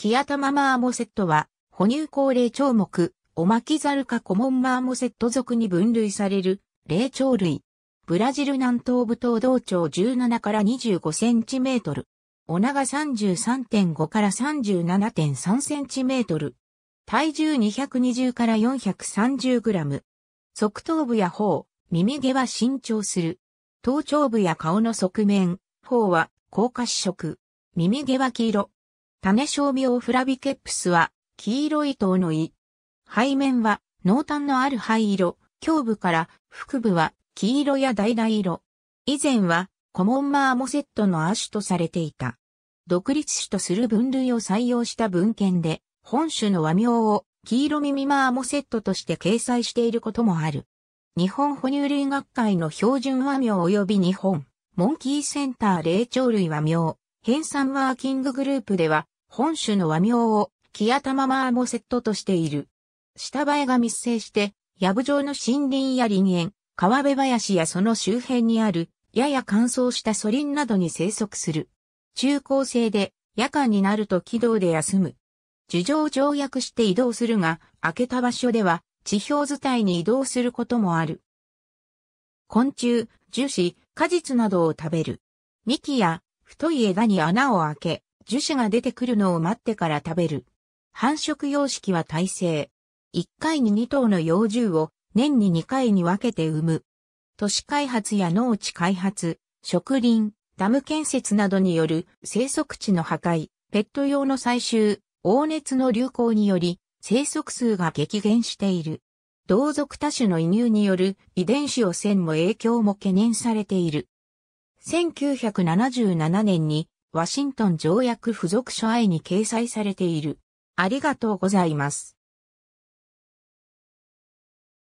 キアタママーモセットは、哺乳高霊長目、オマキザルカコモンマーモセット属に分類される、霊長類。ブラジル南東部東道長17から25センチメートル。お長33.5から37.3センチメートル。体重220から430グラム。側頭部や頬、耳毛は伸長する。頭頂部や顔の側面、頬は高褐色。耳毛は黄色。種小病フラビケップスは、黄色い糖の胃。背面は、濃淡のある灰色、胸部から腹部は黄色や橙色。以前は、コモンマーモセットの亜種とされていた。独立種とする分類を採用した文献で、本種の和名を黄色耳マーモセットとして掲載していることもある。日本哺乳類学会の標準和名及び日本、モンキーセンター霊長類和名、編纂ワーキンググループでは、本種の和名を、キアタママーモセットとしている。下映えが密生して、ヤブ状の森林や林園、川辺林やその周辺にある、やや乾燥したソ林などに生息する。中高生で、夜間になると軌道で休む。樹上を条約して移動するが、開けた場所では、地表図体に移動することもある。昆虫、樹脂、果実などを食べる。幹や太い枝に穴を開け、樹脂が出てくるのを待ってから食べる。繁殖様式は耐性。1回に2頭の幼獣を年に2回に分けて産む。都市開発や農地開発、植林、ダム建設などによる生息地の破壊、ペット用の採集、黄熱の流行により生息数が激減している。同族多種の移入による遺伝子汚染も影響も懸念されている。1977年にワシントン条約付属書愛に掲載されている。ありがとうございます。